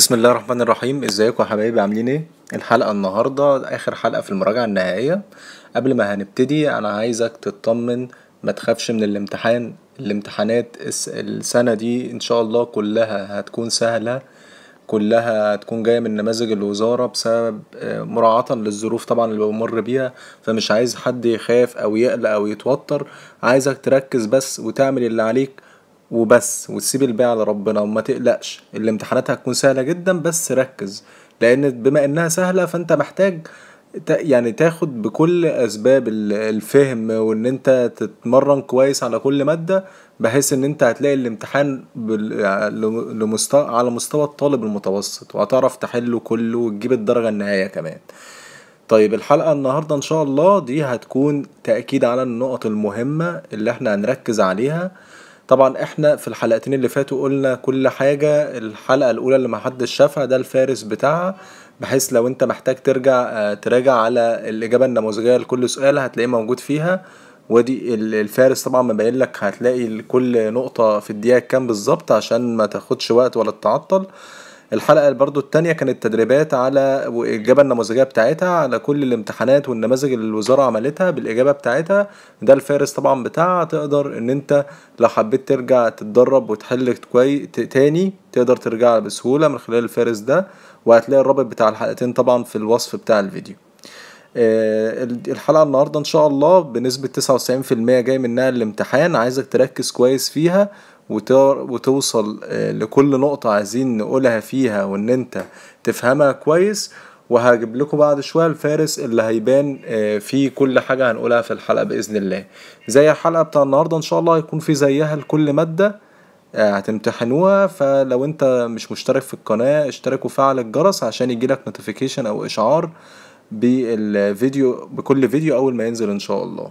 بسم الله الرحمن الرحيم ازيكم يا حبايبي عاملين ايه الحلقه النهارده اخر حلقه في المراجعه النهائيه قبل ما هنبتدي انا عايزك تطمن ما تخافش من الامتحان الامتحانات السنه دي ان شاء الله كلها هتكون سهله كلها هتكون جايه من نماذج الوزاره بسبب آه، مراعاه للظروف طبعا اللي بمر بيها فمش عايز حد يخاف او يقلق او يتوتر عايزك تركز بس وتعمل اللي عليك وبس وتسيب الباقي على ربنا وما تقلقش الامتحانات هتكون سهلة جدا بس ركز لأن بما إنها سهلة فأنت محتاج يعني تاخد بكل اسباب الفهم وان انت تتمرن كويس على كل ماده بحيث ان انت هتلاقي الامتحان لمستوى على مستوى الطالب المتوسط وهتعرف تحله كله وتجيب الدرجه النهائيه كمان طيب الحلقة النهاردة إن شاء الله دي هتكون تأكيد على النقط المهمة اللي احنا هنركز عليها طبعا احنا في الحلقتين اللي فاتوا قلنا كل حاجة الحلقة الاولى اللي محدش شافها ده الفارس بتاعها بحيث لو انت محتاج ترجع آه، تراجع على الاجابة النموذجية لكل سؤال هتلاقيه موجود فيها ودي الفارس طبعا ما لك هتلاقي كل نقطة في الدقيقة كام بالظبط عشان ما تاخدش وقت ولا تتعطل الحلقه برضو التانية كانت تدريبات على الاجابه النموذجيه بتاعتها على كل الامتحانات والنماذج اللي الوزاره عملتها بالاجابه بتاعتها ده الفارس طبعا بتاعها تقدر ان انت لو حبيت ترجع تتدرب وتحل كويس تاني تقدر ترجع بسهوله من خلال الفارس ده وهتلاقي الرابط بتاع الحلقتين طبعا في الوصف بتاع الفيديو آه، الحلقة النهاردة إن شاء الله بنسبة 99% جاي منها الامتحان عايزك تركز كويس فيها وتوصل آه، لكل نقطة عايزين نقولها فيها وان انت تفهمها كويس وهجيب لكم بعد شوية الفارس اللي هيبان آه، فيه كل حاجة هنقولها في الحلقة بإذن الله زي الحلقة بتاع النهاردة إن شاء الله هيكون في زيها لكل مادة آه، هتمتحنوها فلو انت مش مشترك في القناة اشترك وفعل الجرس عشان يجيلك نوتيفيكيشن او اشعار بالفيديو بكل فيديو اول ما ينزل ان شاء الله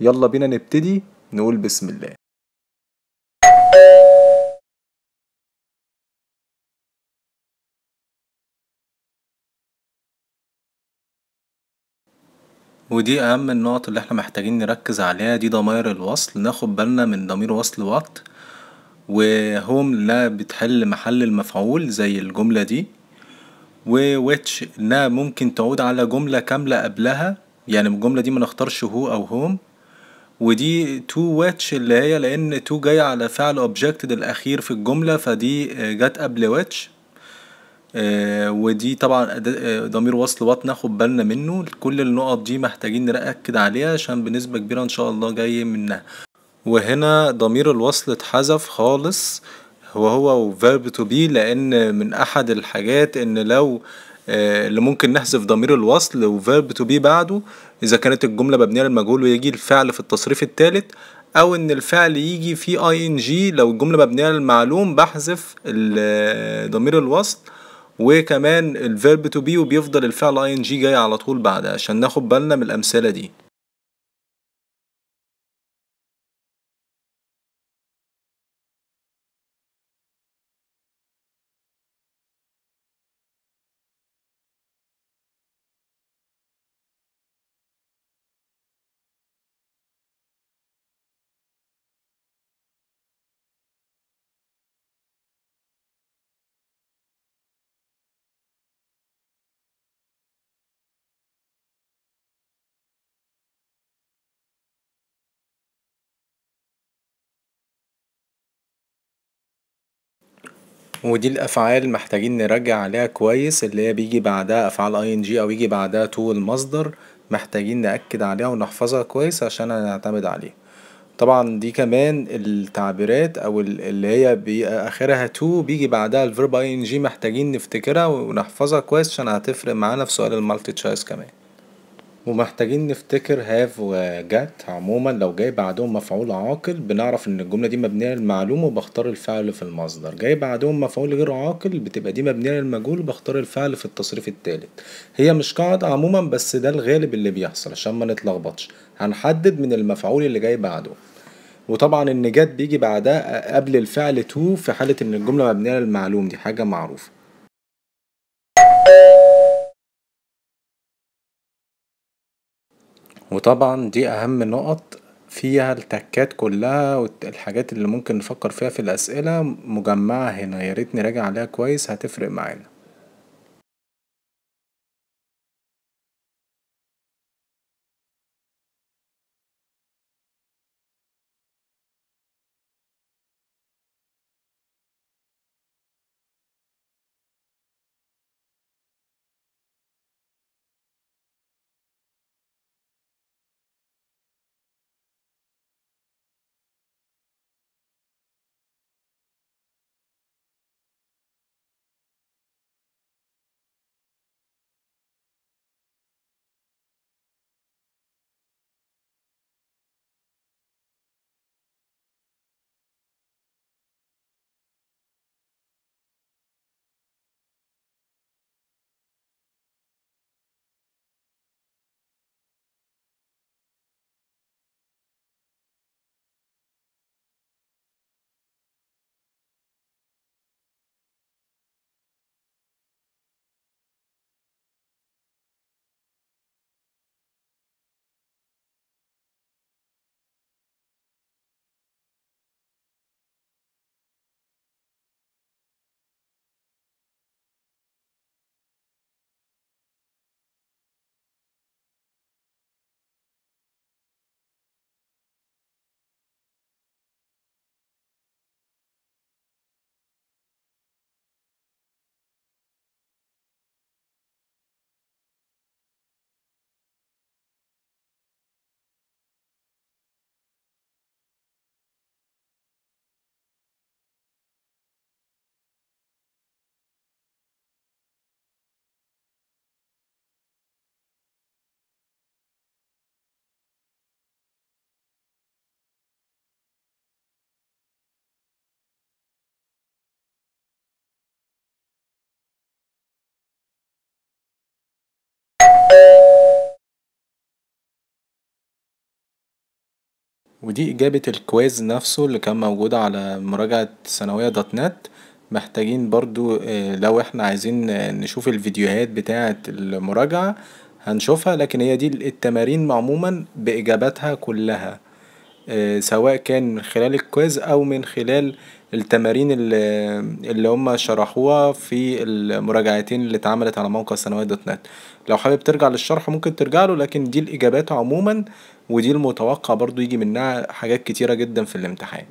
يلا بينا نبتدي نقول بسم الله ودي اهم النقط اللي احنا محتاجين نركز عليها دي ضمائر الوصل ناخد بالنا من ضمير وصل وات وهوم لا بتحل محل المفعول زي الجملة دي وويتش انها ممكن تعود على جملة كاملة قبلها يعني الجملة دي ما نختارش هو او هوم ودي تو واتش اللي هي لان تو جاية على فعل اوبجكت الاخير في الجملة فدي جت قبل واتش آه، ودي طبعا آه، ضمير وصل وات ناخد بالنا منه كل النقط دي محتاجين نركز عليها عشان بنسبة كبيرة ان شاء الله جاي منها وهنا ضمير الوصل اتحذف خالص وهو verb to be لان من احد الحاجات ان لو آه، اللي ممكن نحذف ضمير الوصل وفيرب تو بي بعده اذا كانت الجمله مبنيه للمجهول ويجي الفعل في التصريف الثالث او ان الفعل يجي في اي ان جي لو الجمله مبنيه للمعلوم بحذف ضمير الوصل وكمان الفيرب تو بي وبيفضل الفعل اي ان جي جاي على طول بعدها عشان ناخد بالنا من الامثله دي ودي الافعال محتاجين نراجع عليها كويس اللي هي بيجي بعدها افعال اي ان جي او يجي بعدها تو المصدر محتاجين نأكد عليها ونحفظها كويس عشان هنعتمد عليها طبعا دي كمان التعبيرات او اللي هي اخرها تو بيجي بعدها الفيرب اي ان جي محتاجين نفتكرها ونحفظها كويس عشان هتفرق معانا في سؤال المالتي تشايس كمان ومحتاجين نفتكر هاف وجات عموما لو جاي بعدهم مفعول عاقل بنعرف ان الجمله دي مبنيه للمعلوم وبختار الفعل في المصدر جاي بعدهم مفعول غير عاقل بتبقى دي مبنيه للمجهول وبختار الفعل في التصريف الثالث هي مش قاعده عموما بس ده الغالب اللي بيحصل عشان ما نتلخبطش هنحدد من المفعول اللي جاي بعده وطبعا ان جت بيجي بعدها قبل الفعل تو في حاله ان الجمله مبنيه للمعلوم دي حاجه معروفه وطبعا دي أهم نقط فيها التكات كلها والحاجات اللي ممكن نفكر فيها في الأسئلة مجمعة هنا ريت نراجع عليها كويس هتفرق معانا ودي إجابة الكويز نفسه اللي كان موجود على مراجعة ثانوية دوت نت محتاجين برضو آه، لو احنا عايزين آه، نشوف الفيديوهات بتاعة المراجعة هنشوفها لكن هي دي التمارين عموما بإجاباتها كلها آه، سواء كان من خلال الكويز أو من خلال التمارين اللي, اللي هم شرحوها في المراجعتين اللي اتعملت على موقع ثانوية دوت نت لو حابب ترجع للشرح ممكن ترجع له لكن دي الإجابات عموما ودي المتوقع برضو يجي منها حاجات كتيرة جدا في الامتحان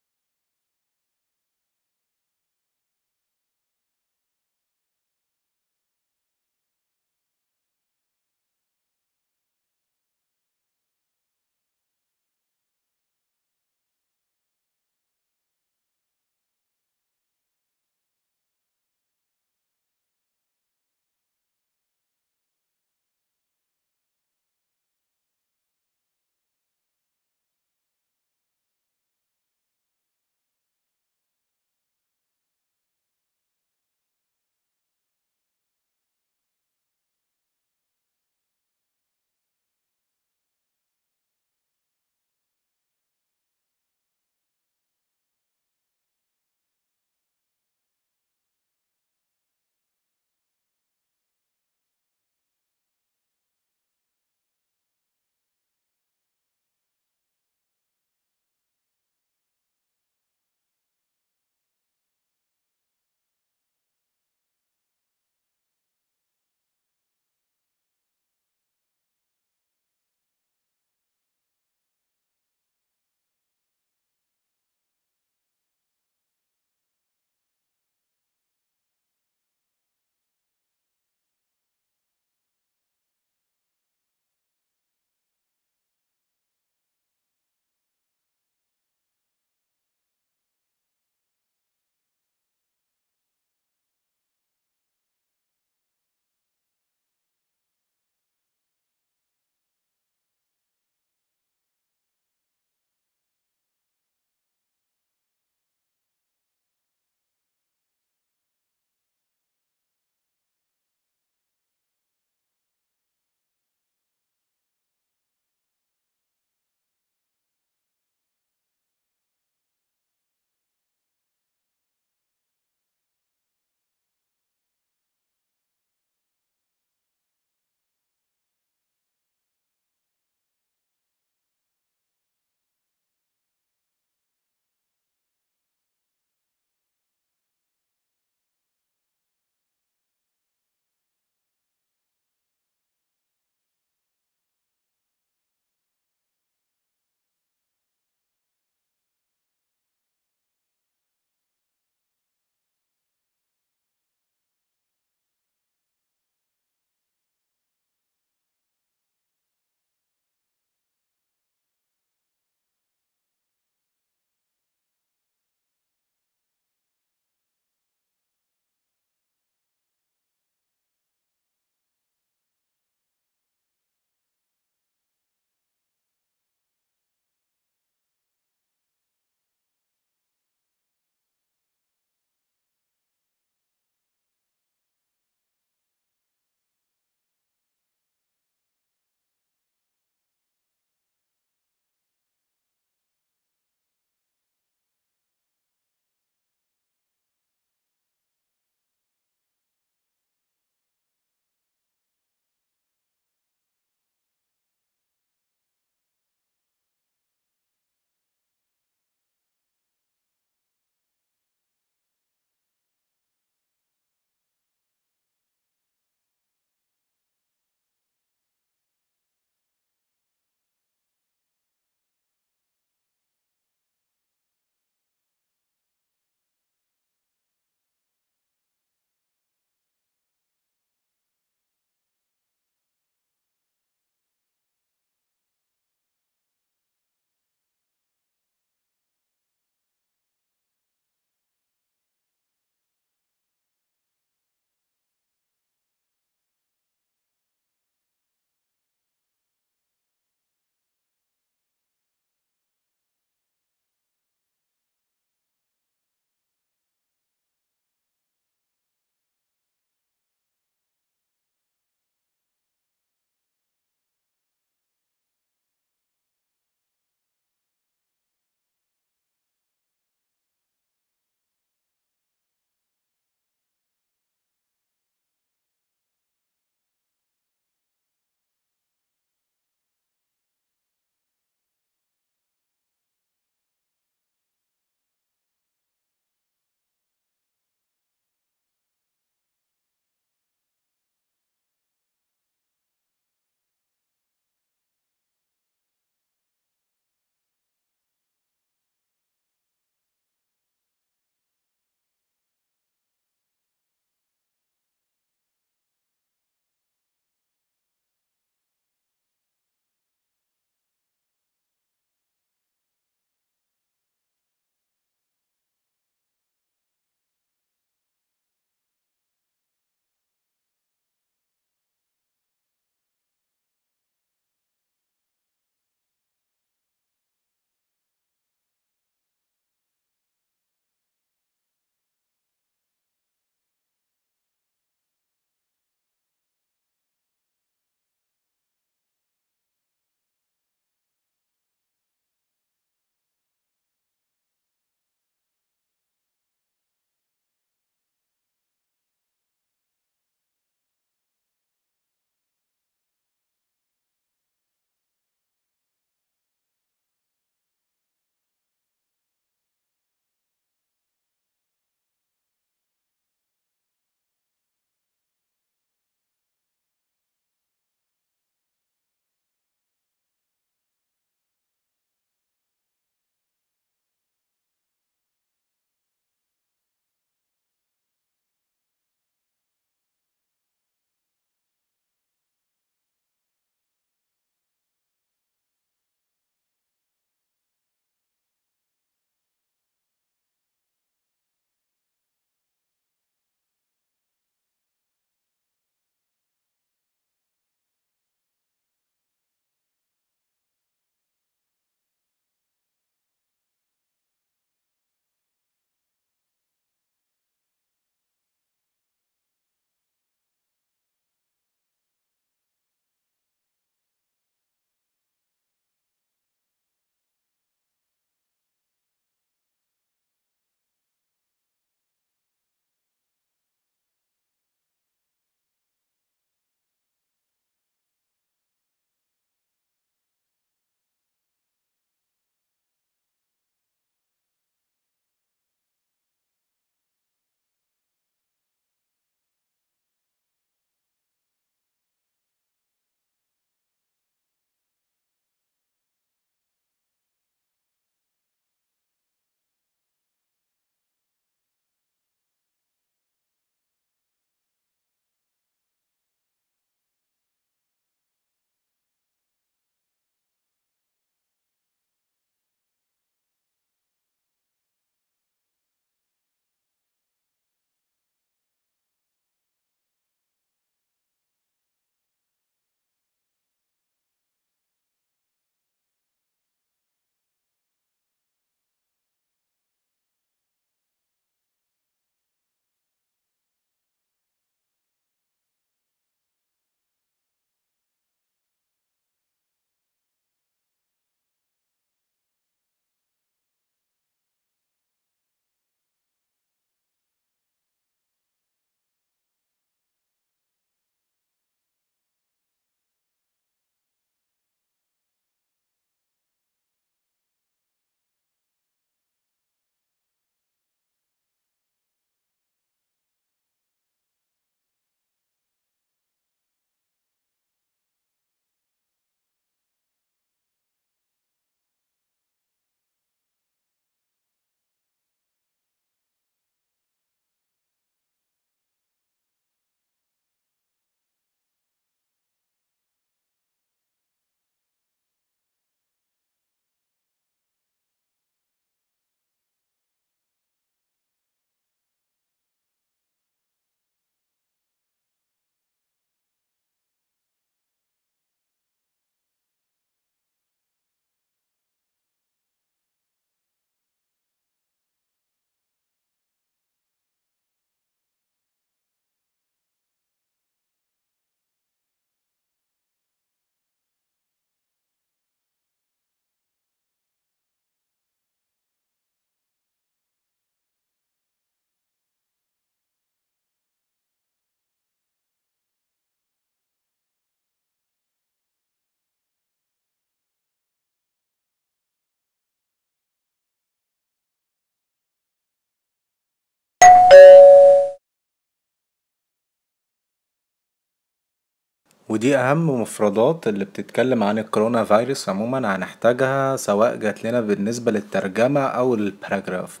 ودي أهم مفردات اللي بتتكلم عن الكورونا فيروس عموما هنحتاجها سواء جات لنا بالنسبة للترجمة أو الباراجراف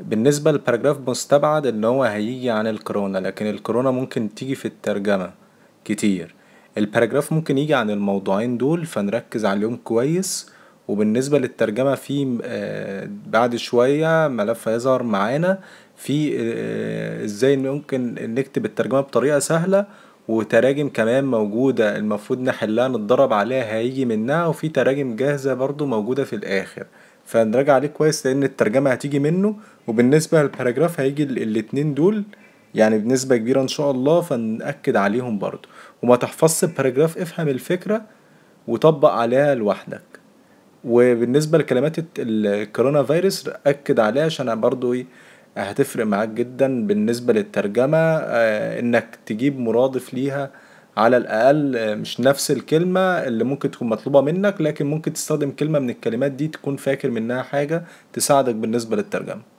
بالنسبة للباراجراف مستبعد إن هو هيجي عن الكورونا لكن الكورونا ممكن تيجي في الترجمة كتير الباراجراف ممكن يجي عن الموضوعين دول فنركز عليهم كويس وبالنسبة للترجمة في آه، بعد شوية ملف هيظهر معانا في آه، ازاي ممكن نكتب الترجمة بطريقة سهلة وتراجم كمان موجودة المفروض نحلها نتدرب عليها هيجي منها وفي تراجم جاهزة برضو موجودة في الآخر فنراجع عليه كويس لأن الترجمة هتيجي منه وبالنسبة للباراجراف هيجي الاتنين دول يعني بنسبة كبيرة إن شاء الله فنأكد عليهم برضو وما تحفظش الباراجراف افهم الفكرة وطبق عليها لوحدك وبالنسبة لكلمات الكورونا فيروس أكد عليها عشان برضو إيه هتفرق معاك جدا بالنسبة للترجمة آه، انك تجيب مرادف ليها على الاقل آه، مش نفس الكلمة اللي ممكن تكون مطلوبة منك لكن ممكن تستخدم كلمة من الكلمات دي تكون فاكر منها حاجة تساعدك بالنسبة للترجمة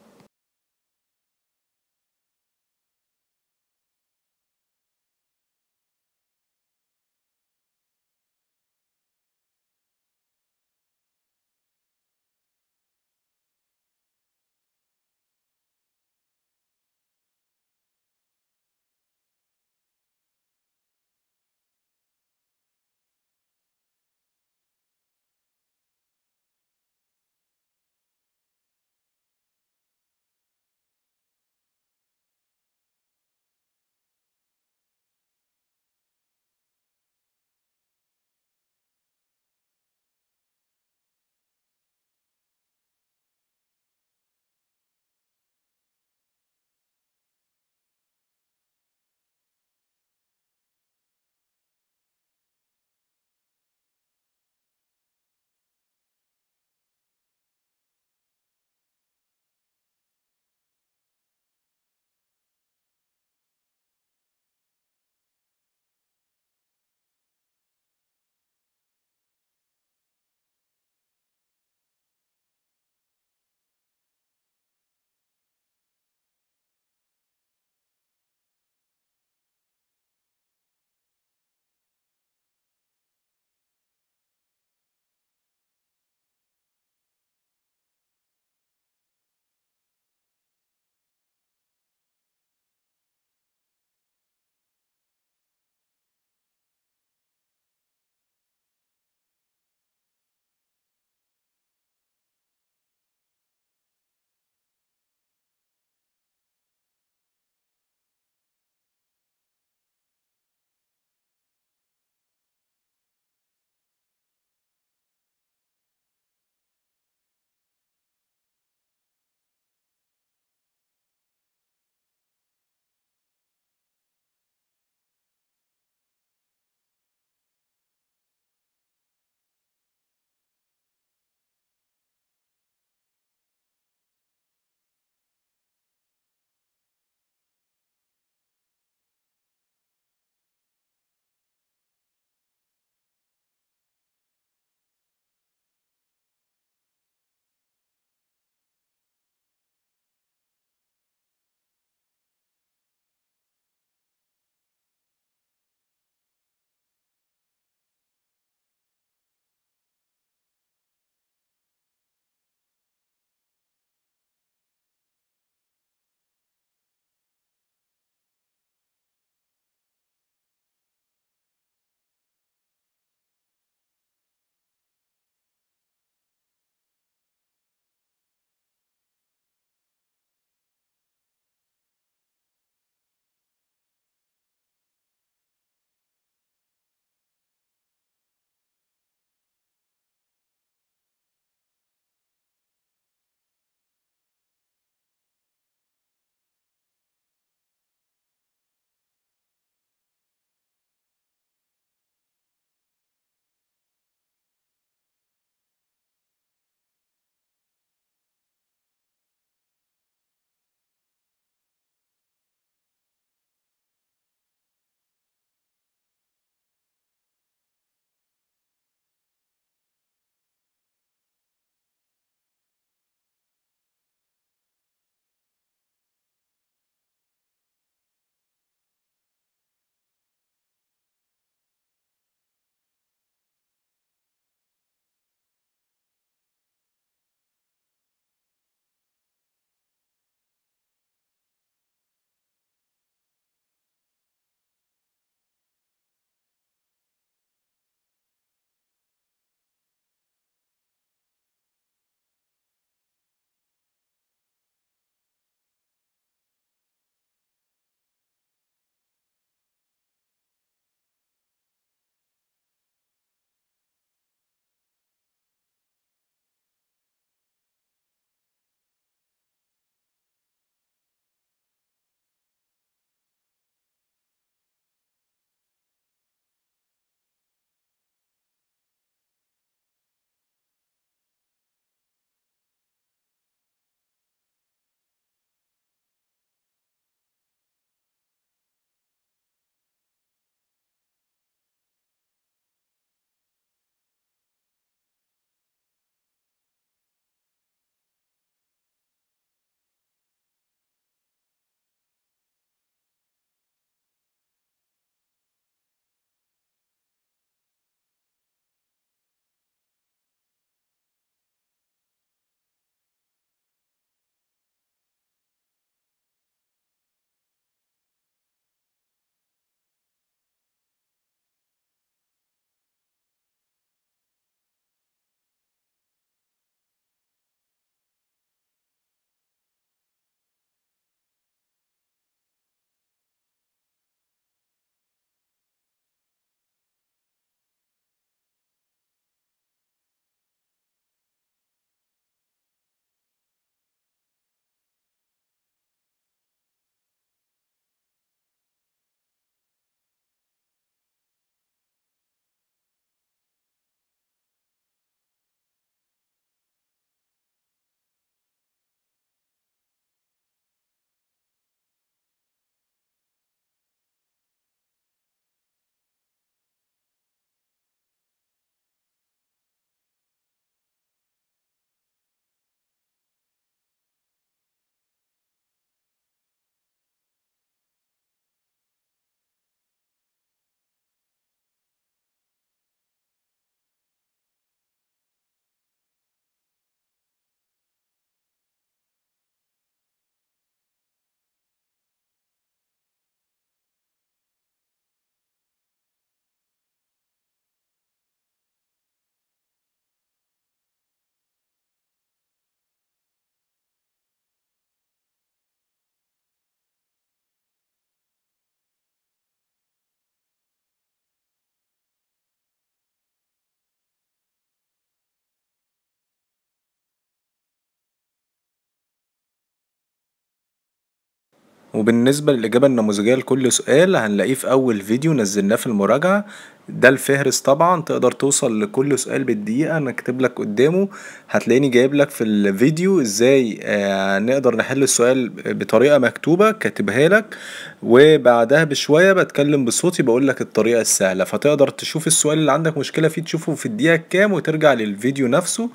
وبالنسبة للإجابة النموذجية لكل سؤال هنلاقيه في أول فيديو نزلناه في المراجعة ده الفهرس طبعا تقدر توصل لكل سؤال بالدقيقة أنا أكتب لك قدامه هتلاقيني جايب لك في الفيديو إزاي آه، نقدر نحل السؤال بطريقة مكتوبة كاتبها لك وبعدها بشوية بتكلم بصوتي بقول لك الطريقة السهلة فتقدر تشوف السؤال اللي عندك مشكلة فيه تشوفه في الدقيقة كام وترجع للفيديو نفسه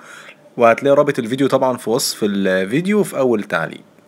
وهتلاقي رابط الفيديو طبعا في وصف الفيديو في أول تعليق